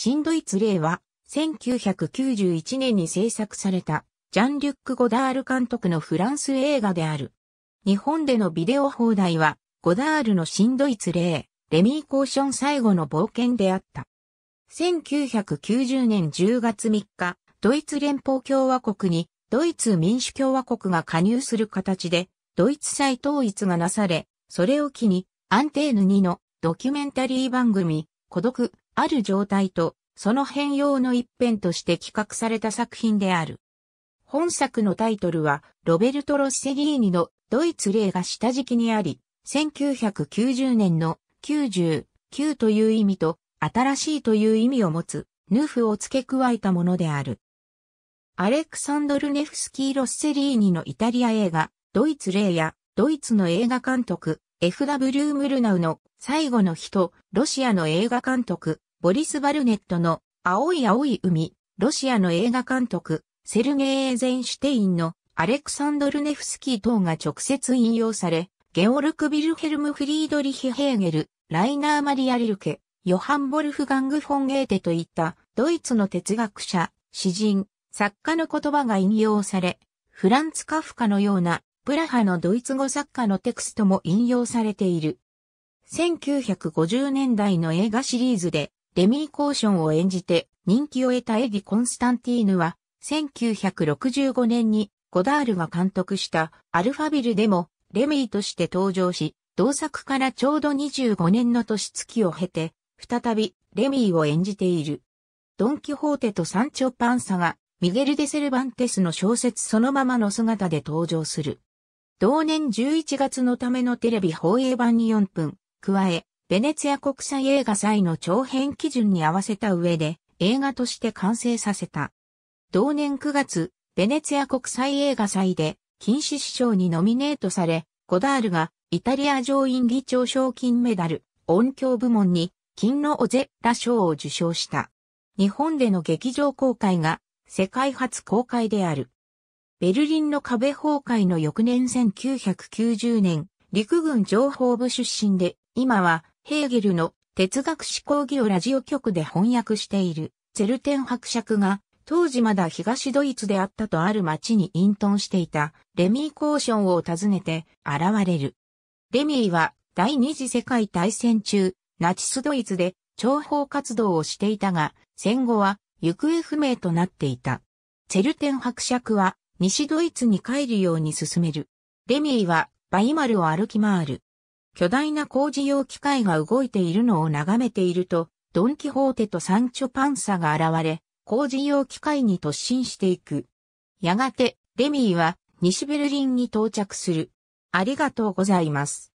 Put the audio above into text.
新ドイツ例は、1991年に制作された、ジャン・リュック・ゴダール監督のフランス映画である。日本でのビデオ放題は、ゴダールの新ドイツ例、レミー・コーション最後の冒険であった。1990年10月3日、ドイツ連邦共和国に、ドイツ民主共和国が加入する形で、ドイツ再統一がなされ、それを機に、アンテーヌ2のドキュメンタリー番組、孤独、ある状態と、その変容の一辺として企画された作品である。本作のタイトルは、ロベルト・ロッセリーニのドイツ例が下敷きにあり、1990年の99という意味と、新しいという意味を持つ、ヌフを付け加えたものである。アレクサンドル・ネフスキー・ロッセリーニのイタリア映画、ドイツ・レイや、ドイツの映画監督、F.W. ムルナウの最後の人、ロシアの映画監督、ボリス・バルネットの青い青い海、ロシアの映画監督、セルゲイ・エーゼンシュテインのアレクサンドル・ネフスキー等が直接引用され、ゲオルク・ビルヘルム・フリードリヒ・ヘーゲル、ライナー・マリア・リルケ、ヨハン・ボルフガング・フォン・ゲーテといったドイツの哲学者、詩人、作家の言葉が引用され、フランツ・カフカのようなプラハのドイツ語作家のテクストも引用されている。1950年代の映画シリーズでレミー・コーションを演じて人気を得たエディ・コンスタンティーヌは、1965年にゴダールが監督したアルファビルでもレミーとして登場し、同作からちょうど25年の年月を経て、再びレミーを演じている。ドン・キホーテとサンチョ・パンサがミゲル・デ・セルバンテスの小説そのままの姿で登場する。同年11月のためのテレビ放映版に4分、加え、ベネツィア国際映画祭の長編基準に合わせた上で映画として完成させた。同年9月、ベネツィア国際映画祭で金獅子賞にノミネートされ、ゴダールがイタリア上院議長賞金メダル、音響部門に金のオゼラ賞を受賞した。日本での劇場公開が世界初公開である。ベルリンの壁崩壊の翌年1990年、陸軍情報部出身で、今はヘーゲルの哲学思考義をラジオ局で翻訳しているゼルテン伯爵が当時まだ東ドイツであったとある町に隠遁していたレミー・コーションを訪ねて現れる。レミーは第二次世界大戦中、ナチスドイツで諜報活動をしていたが、戦後は行方不明となっていた。ゼルテン伯爵は西ドイツに帰るように進める。レミーはバイマルを歩き回る。巨大な工事用機械が動いているのを眺めていると、ドンキホーテとサンチョパンサが現れ、工事用機械に突進していく。やがて、レミーは西ベルリンに到着する。ありがとうございます。